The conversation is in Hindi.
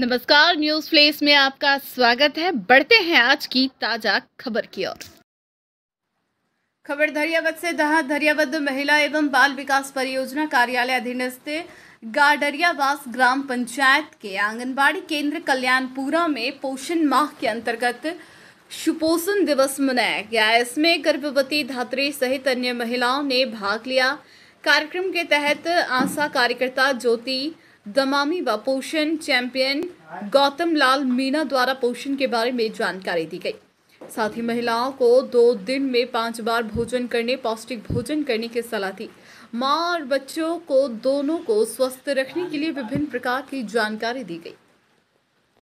नमस्कार न्यूज प्लेस में आपका स्वागत है बढ़ते हैं आज की ताजा खबर की ओर खबर धरियावत से जहां धरियावत महिला एवं बाल विकास परियोजना कार्यालय अधीनस्थ गाडरियावास ग्राम पंचायत के आंगनबाड़ी केंद्र कल्याणपुरा में पोषण माह के अंतर्गत सुपोषण दिवस मनाया गया इसमें गर्भवती धात्री सहित अन्य महिलाओं ने भाग लिया कार्यक्रम के तहत आशा कार्यकर्ता ज्योति दमामी व पोषण चैंपियन गौतम लाल मीना द्वारा पोषण के बारे में जानकारी दी गई साथ ही महिलाओं को दो दिन में पांच बार भोजन करने पौष्टिक भोजन करने की सलाह दी माँ और बच्चों को दोनों को स्वस्थ रखने के लिए विभिन्न प्रकार की जानकारी दी गई